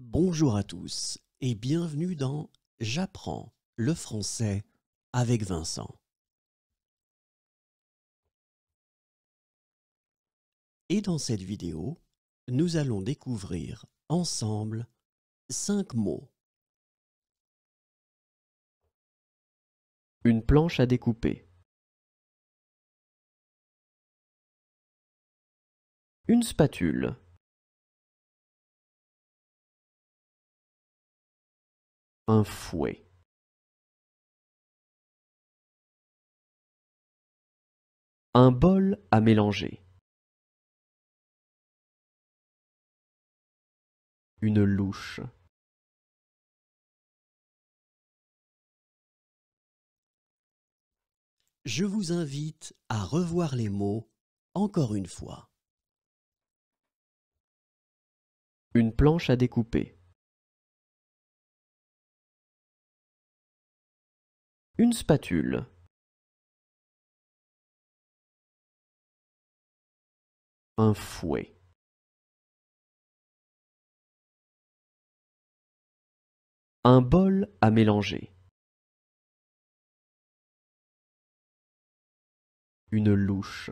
Bonjour à tous et bienvenue dans J'apprends le français avec Vincent. Et dans cette vidéo, nous allons découvrir ensemble cinq mots. Une planche à découper. Une spatule. un fouet un bol à mélanger une louche Je vous invite à revoir les mots encore une fois. Une planche à découper. une spatule un fouet un bol à mélanger une louche